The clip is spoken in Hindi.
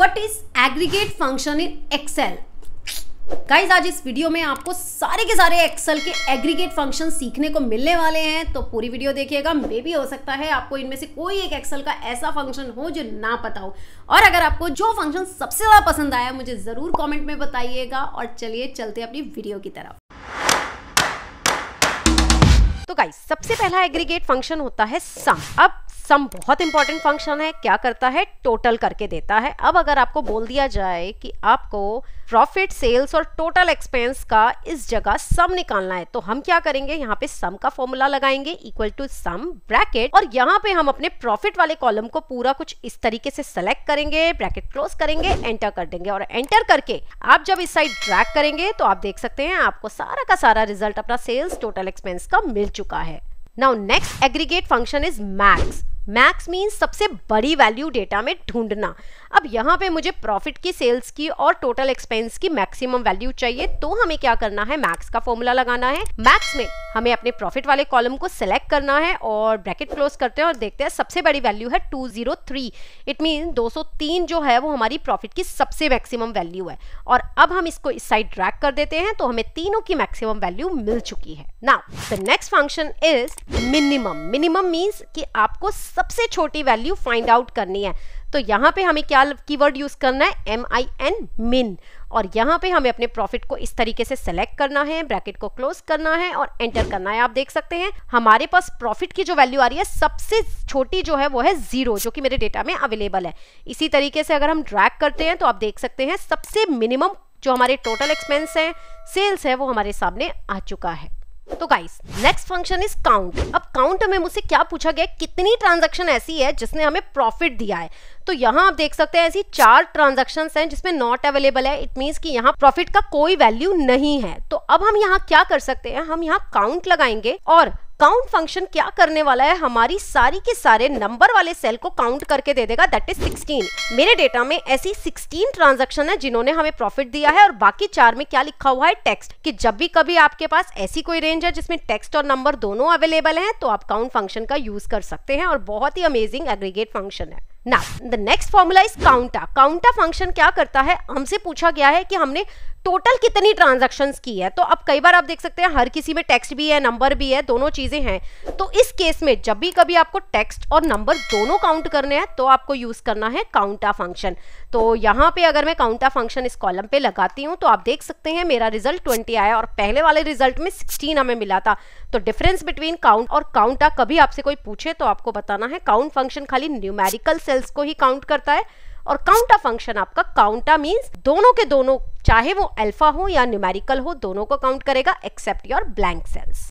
what is aggregate function in Excel guys आज इस वीडियो में आपको सारे के सारे एक्सेल के एग्रीगेट फंक्शन सीखने को मिलने वाले हैं तो पूरी वीडियो देखिएगा मे भी हो सकता है आपको इनमें से कोई एक एक्सेल का ऐसा फंक्शन हो जो ना पता हो और अगर आपको जो फंक्शन सबसे ज़्यादा पसंद आया मुझे ज़रूर कमेंट में बताइएगा और चलिए चलते अपनी वीडियो की तरफ तो गाइस सबसे पहला एग्रीगेट फंक्शन होता है सम अब सम बहुत इंपॉर्टेंट फंक्शन है क्या करता है टोटल करके देता है अब अगर आपको बोल दिया जाए कि आपको प्रॉफिट सेल्स और टोटल एक्सपेंस का इस जगह सम निकालना है तो हम क्या करेंगे यहाँ पे सम का फॉर्मूला लगाएंगे इक्वल टू सम ब्रैकेट और यहाँ पे हम अपने प्रॉफिट वाले कॉलम को पूरा कुछ इस तरीके से सेलेक्ट करेंगे ब्रैकेट क्लोज करेंगे एंटर कर देंगे और एंटर करके आप जब इस साइड ट्रैक करेंगे तो आप देख सकते हैं आपको सारा का सारा रिजल्ट अपना सेल्स टोटल एक्सपेंस का मिल चुका है now next aggregate function is max max means सबसे बड़ी वैल्यू डेटा में ढूंढना अब यहाँ पे मुझे प्रॉफिट की सेल्स की और टोटल एक्सपेंस की मैक्सिमम वैल्यू चाहिए तो हमें क्या करना है मैक्स का फॉर्मूला लगाना है मैक्स में हमें अपने प्रॉफिट वाले कॉलम को सिलेक्ट करना है और ब्रैकेट क्लोज करते हैं और देखते हैं सबसे बड़ी वैल्यू है 203 इट मीन 203 जो है वो हमारी प्रॉफिट की सबसे मैक्सिमम वैल्यू है और अब हम इसको इस साइड ड्रैक कर देते हैं तो हमें तीनों की मैक्सिमम वैल्यू मिल चुकी है ना the next function is minimum minimum means कि आपको सबसे छोटी वैल्यू फाइंड आउट करनी है तो यहाँ पे हमें क्या कीवर्ड यूज़ करना है एम आई एन मिन और यहाँ पे हमें अपने प्रॉफिट को इस तरीके से सेलेक्ट करना है ब्रैकेट को क्लोज करना है और एंटर करना है आप देख सकते हैं हमारे पास प्रॉफिट की जो वैल्यू आ रही है सबसे छोटी जो है वो है जीरो जो कि मेरे डेटा में अवेलेबल है इसी तरीके से अगर हम ड्रैक करते हैं तो आप देख सकते हैं सबसे मिनिमम जो हमारे टोटल एक्सपेंस है सेल्स है वो हमारे सामने आ चुका है तो guys next function is count अब काउंट में मुझसे क्या पूछा गया कितनी ट्रांजेक्शन ऐसी है जिसने हमें प्रॉफिट दिया है तो यहाँ आप देख सकते हैं ऐसी चार ट्रांजेक्शन हैं जिसमें नॉट अवेलेबल है इट मीन्स कि यहाँ प्रॉफिट का कोई वैल्यू नहीं है तो अब हम यहाँ क्या कर सकते हैं हम यहाँ काउंट लगाएंगे और काउंट फंक्शन क्या करने वाला है हमारी सारी के सारे नंबर वाले सेल को काउंट करके दे देगा दैट इज 16 मेरे डेटा में ऐसी 16 ट्रांजैक्शन है जिन्होंने हमें प्रॉफिट दिया है और बाकी चार में क्या लिखा हुआ है टेक्स्ट कि जब भी कभी आपके पास ऐसी कोई रेंज है जिसमें टेक्स्ट और नंबर दोनों अवेलेबल है तो आप काउंट फंक्शन का यूज कर सकते हैं और बहुत ही अमेजिंग एग्रीगेट फंक्शन है ना the next formula is counta counta function क्या करता है हमसे पूछा गया है कि हमने टोटल कितनी ट्रांजेक्शन की है तो अब कई बार आप देख सकते हैं हर किसी में टेक्स्ट भी है नंबर भी है दोनों चीज़ें हैं तो इस केस में जब भी कभी आपको टेक्स्ट और नंबर दोनों काउंट करने हैं तो आपको यूज़ करना है काउंटा फंक्शन तो यहाँ पे अगर मैं काउंटा फंक्शन इस कॉलम पे लगाती हूँ तो आप देख सकते हैं मेरा रिजल्ट ट्वेंटी आया और पहले वाले रिजल्ट में सिक्सटीन हमें मिला था तो डिफरेंस बिटवीन काउंट और काउंटा कभी आपसे कोई पूछे तो आपको बताना है काउंट फंक्शन खाली न्यूमेरिकल से सेल्स को ही काउंट करता है और काउंटा फंक्शन आपका काउंटा मींस दोनों के दोनों चाहे वो अल्फा हो या न्यूमेरिकल हो दोनों को काउंट करेगा एक्सेप्ट योर ब्लैंक सेल्स